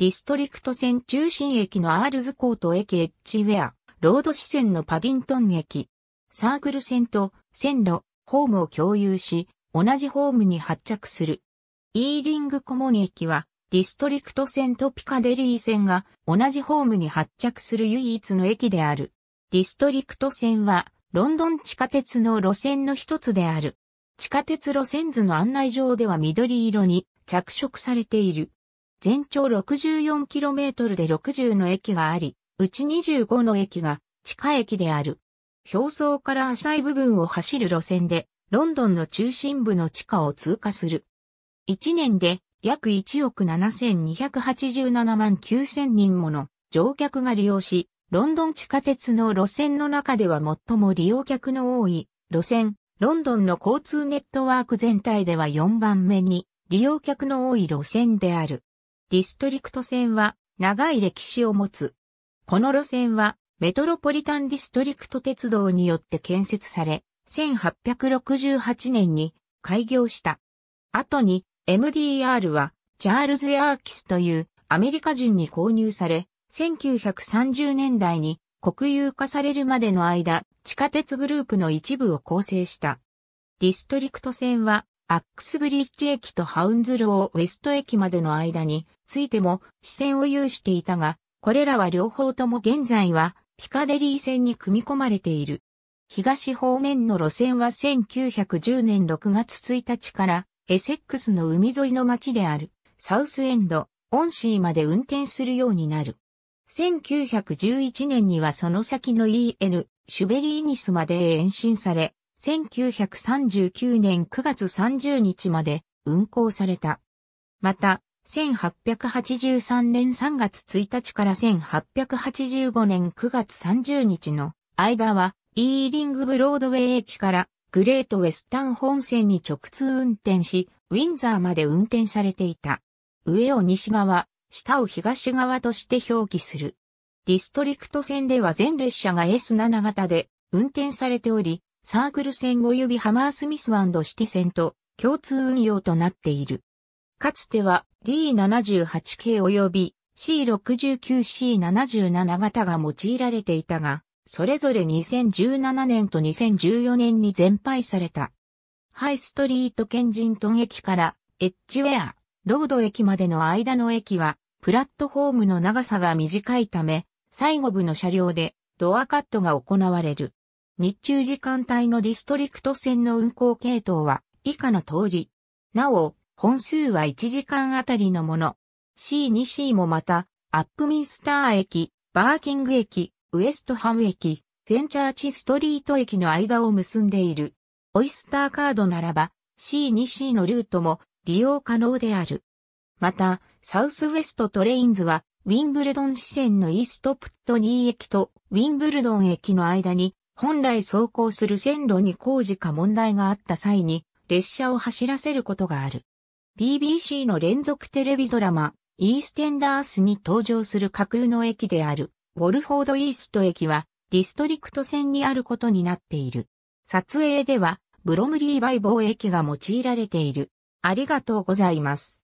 ディストリクト線中心駅のアールズコート駅エッジウェア、ロード支線のパディントン駅、サークル線と線路、ホームを共有し、同じホームに発着する。イーリングコモン駅は、ディストリクト線とピカデリー線が同じホームに発着する唯一の駅である。ディストリクト線は、ロンドン地下鉄の路線の一つである。地下鉄路線図の案内上では緑色に着色されている。全長 64km で60の駅があり、うち25の駅が地下駅である。表層から浅い部分を走る路線で、ロンドンの中心部の地下を通過する。1年で約1億7287万9000人もの乗客が利用し、ロンドン地下鉄の路線の中では最も利用客の多い路線、ロンドンの交通ネットワーク全体では4番目に利用客の多い路線である。ディストリクト線は長い歴史を持つ。この路線はメトロポリタンディストリクト鉄道によって建設され、1868年に開業した。後に MDR はチャールズ・アーキスというアメリカ人に購入され、1930年代に国有化されるまでの間、地下鉄グループの一部を構成した。ディストリクト線はアックスブリッジ駅とハウンズローウェスト駅までの間についても支線を有していたが、これらは両方とも現在はピカデリー線に組み込まれている。東方面の路線は1910年6月1日からエセックスの海沿いの町であるサウスエンド、オンシーまで運転するようになる。1911年にはその先の EN、シュベリーニスまで延伸され、1939年9月30日まで運行された。また、1883年3月1日から1885年9月30日の間は、イーリングブロードウェイ駅からグレートウェスタン本線に直通運転し、ウィンザーまで運転されていた。上を西側、下を東側として表記する。ディストリクト線では全列車が S7 型で運転されており、サークル戦及びハマースミスティ戦と共通運用となっている。かつては D78 k 及び C69C77 型が用いられていたが、それぞれ2017年と2014年に全廃された。ハイストリートケンジントン駅からエッジウェア、ロード駅までの間の駅は、プラットフォームの長さが短いため、最後部の車両でドアカットが行われる。日中時間帯のディストリクト線の運行系統は以下の通り。なお、本数は1時間あたりのもの。C2C もまた、アップミンスター駅、バーキング駅、ウエストハム駅、フェンチャーチストリート駅の間を結んでいる。オイスターカードならば C2C のルートも利用可能である。また、サウスウェストトレインズはウィンブルドン支線のイーストプット2駅とウィンブルドン駅の間に本来走行する線路に工事か問題があった際に列車を走らせることがある。BBC の連続テレビドラマ、イーステンダースに登場する架空の駅である、ウォルフォードイースト駅は、ディストリクト線にあることになっている。撮影では、ブロムリーバイー駅が用いられている。ありがとうございます。